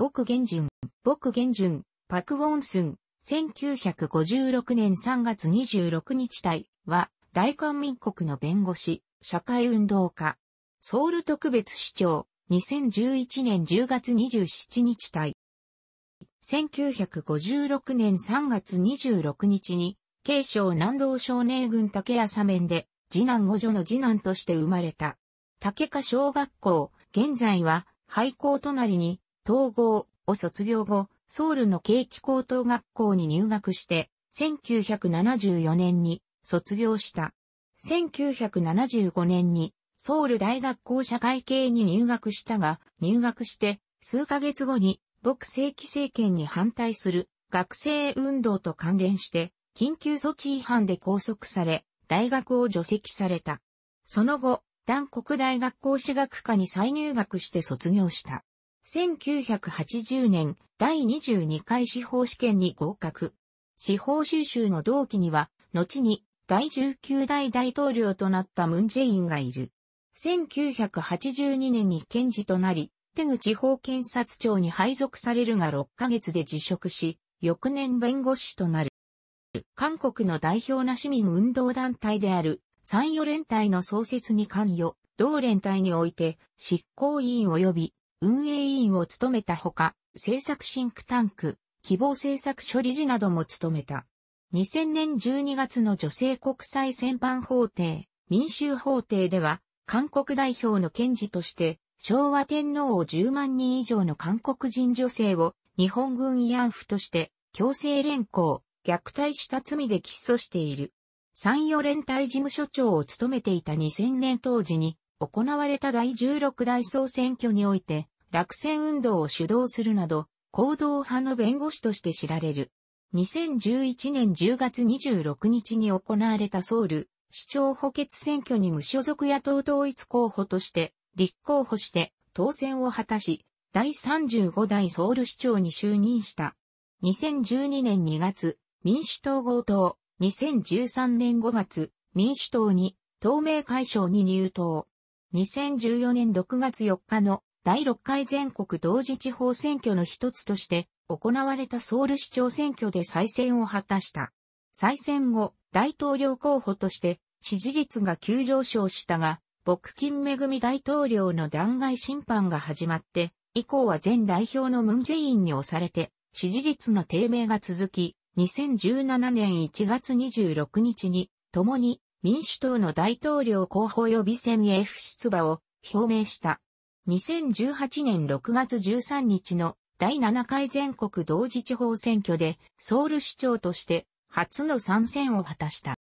僕元順、僕元順、パクウォンスン、1956年3月26日隊は、大韓民国の弁護士、社会運動家、ソウル特別市長、2011年10月27日隊。1956年3月26日に、慶省南道少年軍竹谷左面で、次男五女の次男として生まれた。竹下小学校、現在は、廃校隣に、統合を卒業後、ソウルの景気高等学校に入学して、1974年に卒業した。1975年にソウル大学校社会系に入学したが、入学して数ヶ月後に僕正規政権に反対する学生運動と関連して緊急措置違反で拘束され、大学を除籍された。その後、南国大学校史学科に再入学して卒業した。1980年第22回司法試験に合格。司法修習の同期には、後に第19代大統領となったムンジェインがいる。1982年に検事となり、手口法検察庁に配属されるが6ヶ月で辞職し、翌年弁護士となる。韓国の代表な市民運動団体である、三与連帯の創設に関与、同連帯において、執行委員及び運営委員を務めたほか、政策シンクタンク、希望政策処理事なども務めた。2000年12月の女性国際戦犯法廷、民衆法廷では、韓国代表の検事として、昭和天皇を10万人以上の韓国人女性を日本軍慰安婦として強制連行、虐待した罪で起訴している。参与連帯事務所長を務めていた2000年当時に行われた第16代総選挙において落選運動を主導するなど、行動派の弁護士として知られる。2011年10月26日に行われたソウル、市長補欠選挙に無所属野党統一候補として、立候補して当選を果たし、第35代ソウル市長に就任した。2012年2月、民主党合党、2013年5月、民主党に、透明解消に入党。2014年6月4日の第6回全国同時地方選挙の一つとして行われたソウル市長選挙で再選を果たした。再選後、大統領候補として支持率が急上昇したが、朴金恵大統領の弾劾審判が始まって、以降は前代表のムンジェインに押されて、支持率の低迷が続き、2017年1月26日に、共に民主党の大統領候補予備選へ不出馬を表明した。2018年6月13日の第7回全国同時地方選挙でソウル市長として初の参戦を果たした。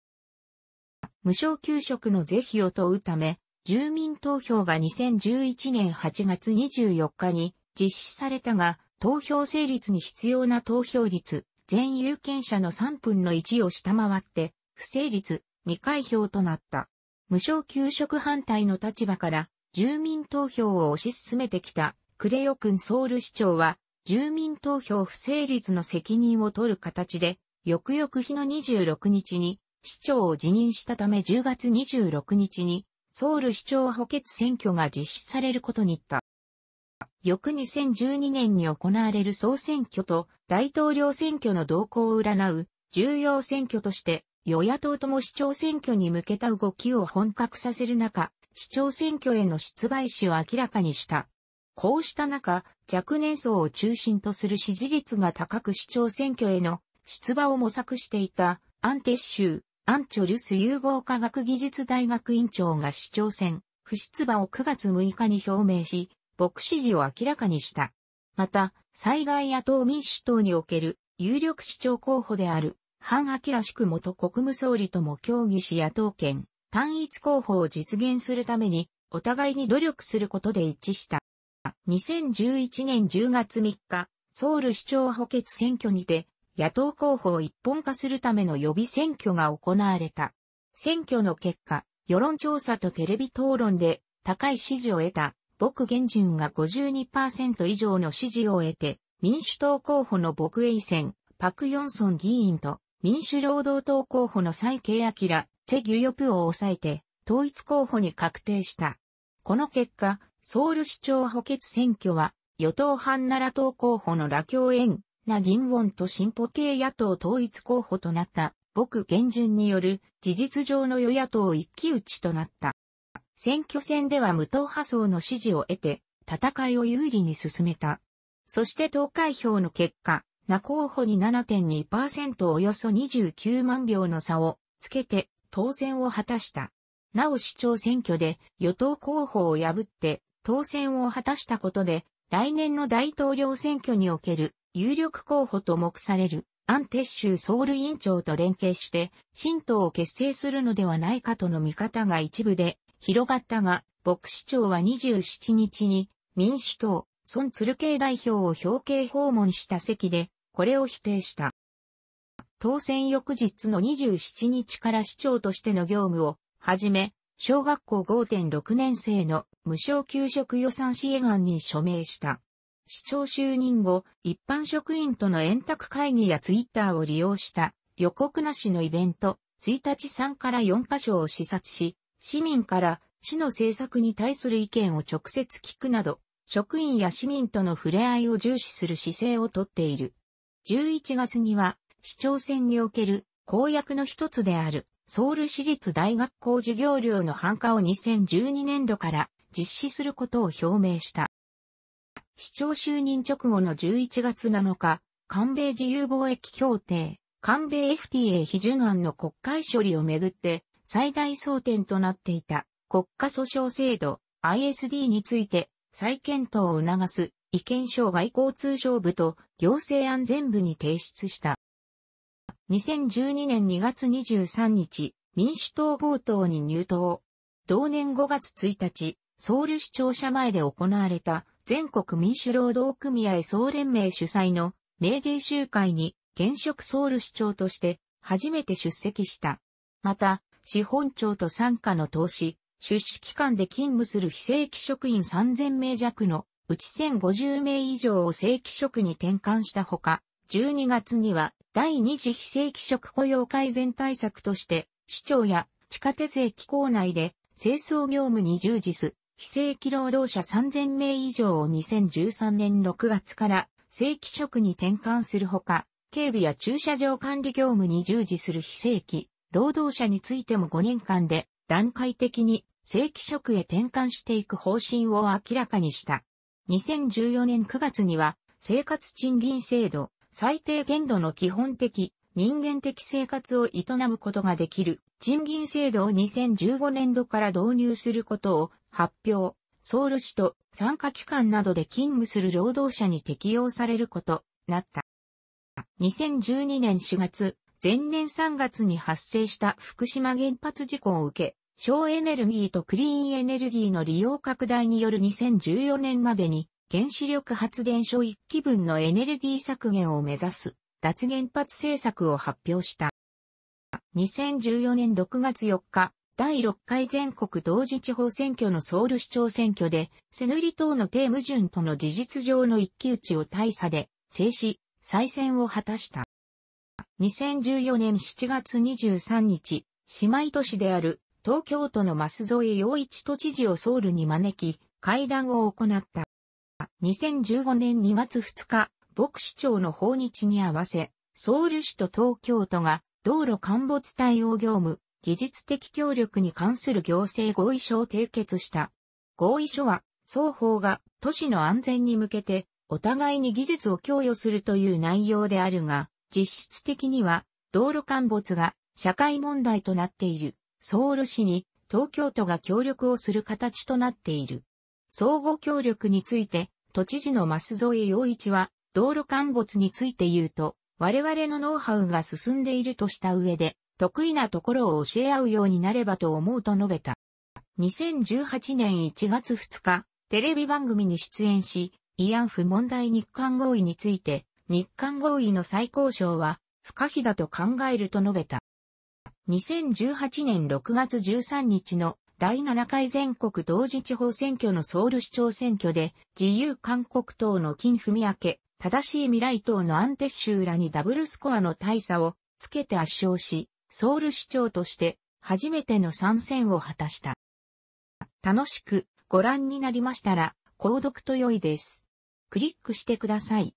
無償給食の是非を問うため、住民投票が2011年8月24日に実施されたが、投票成立に必要な投票率、全有権者の3分の1を下回って、不成立、未開票となった。無償給食反対の立場から住民投票を推し進めてきたクレヨクンソウル市長は、住民投票不成立の責任を取る形で、翌々日の26日に市長を辞任したため10月26日にソウル市長補欠選挙が実施されることにった。翌2012年に行われる総選挙と大統領選挙の動向を占う重要選挙として与野党とも市長選挙に向けた動きを本格させる中、市長選挙への出馬意思を明らかにした。こうした中、若年層を中心とする支持率が高く市長選挙への出馬を模索していたアンテ州、アンチョルス融合科学技術大学院長が市長選、不出馬を9月6日に表明し、牧支持を明らかにした。また、災害野党民主党における有力市長候補である、ハン・アキラシク元国務総理とも協議し野党権、単一候補を実現するために、お互いに努力することで一致した。2011年10月3日、ソウル市長補欠選挙にて、野党候補を一本化するための予備選挙が行われた。選挙の結果、世論調査とテレビ討論で高い支持を得た、僕元順が52%以上の支持を得て、民主党候補の僕衛選、パクヨンソン議員と、民主労働党候補の蔡慶明チェ・ギュヨプを抑えて、統一候補に確定した。この結果、ソウル市長補欠選挙は、与党反奈良党候補の羅京園、奈銀ウォンと進歩系野党統一候補となった、僕厳順による事実上の与野党一騎打ちとなった。選挙戦では無党派層の支持を得て、戦いを有利に進めた。そして投開票の結果、奈候補に7.2%およそ29万票の差をつけて当選を果たした。なお市長選挙で与党候補を破って当選を果たしたことで、来年の大統領選挙における有力候補と目されるアンテッシュソウル委員長と連携して、新党を結成するのではないかとの見方が一部で広がったが、牧師長は27日に民主党、孫鶴慶代表を表敬訪問した席で、これを否定した。当選翌日の27日から市長としての業務を、はじめ、小学校5.6年生の無償給食予算支援案に署名した。市長就任後、一般職員との円卓会議やツイッターを利用した予告なしのイベント、1日3から4カ所を視察し、市民から市の政策に対する意見を直接聞くなど、職員や市民との触れ合いを重視する姿勢をとっている。11月には市長選における公約の一つである、ソウル市立大学校授業料の繁華を2012年度から実施することを表明した。市長就任直後の11月7日、韓米自由貿易協定、韓米 FTA 批准案の国会処理をめぐって最大争点となっていた国家訴訟制度 ISD について再検討を促す意見書を外交通商部と行政安全部に提出した。2012年2月23日、民主党強党に入党。同年5月1日、ソウル市庁舎前で行われた全国民主労働組合総連盟主催の名芸集会に現職ソウル市長として初めて出席した。また、市本庁と参加の投資、出資機関で勤務する非正規職員3000名弱のうち1050名以上を正規職に転換したほか、12月には第二次非正規職雇用改善対策として、市長や地下鉄駅構内で清掃業務に従事す、非正規労働者3000名以上を2013年6月から正規職に転換するほか、警備や駐車場管理業務に従事する非正規労働者についても5年間で段階的に正規職へ転換していく方針を明らかにした。2014年9月には生活賃金制度最低限度の基本的、人間的生活を営むことができる賃金制度を2015年度から導入することを発表、ソウル市と参加機関などで勤務する労働者に適用されることなった。2012年4月、前年3月に発生した福島原発事故を受け、省エネルギーとクリーンエネルギーの利用拡大による2014年までに原子力発電所1基分のエネルギー削減を目指す脱原発政策を発表した。2014年6月4日、第6回全国同時地方選挙のソウル市長選挙で、セヌリ党のテムジュンとの事実上の一騎打ちを大差で、制止、再選を果たした。2014年7月23日、姉妹都市である東京都の舛添洋一都知事をソウルに招き、会談を行った。2015年2月2日、牧師長の訪日に合わせ、ソウル市と東京都が道路陥没対応業務、技術的協力に関する行政合意書を締結した。合意書は、双方が都市の安全に向けて、お互いに技術を供与するという内容であるが、実質的には、道路陥没が社会問題となっている、ソウル市に東京都が協力をする形となっている。相互協力について、都知事の舛添洋一は、道路陥没について言うと、我々のノウハウが進んでいるとした上で、得意なところを教え合うようになればと思うと述べた。2018年1月2日、テレビ番組に出演し、慰安婦問題日韓合意について、日韓合意の再交渉は不可避だと考えると述べた。2018年6月13日の第7回全国同時地方選挙のソウル市長選挙で、自由韓国党の金文明、正しい未来党のアンテッシュらにダブルスコアの大差をつけて圧勝し、ソウル市長として初めての参戦を果たした。楽しくご覧になりましたら、購読と良いです。クリックしてください。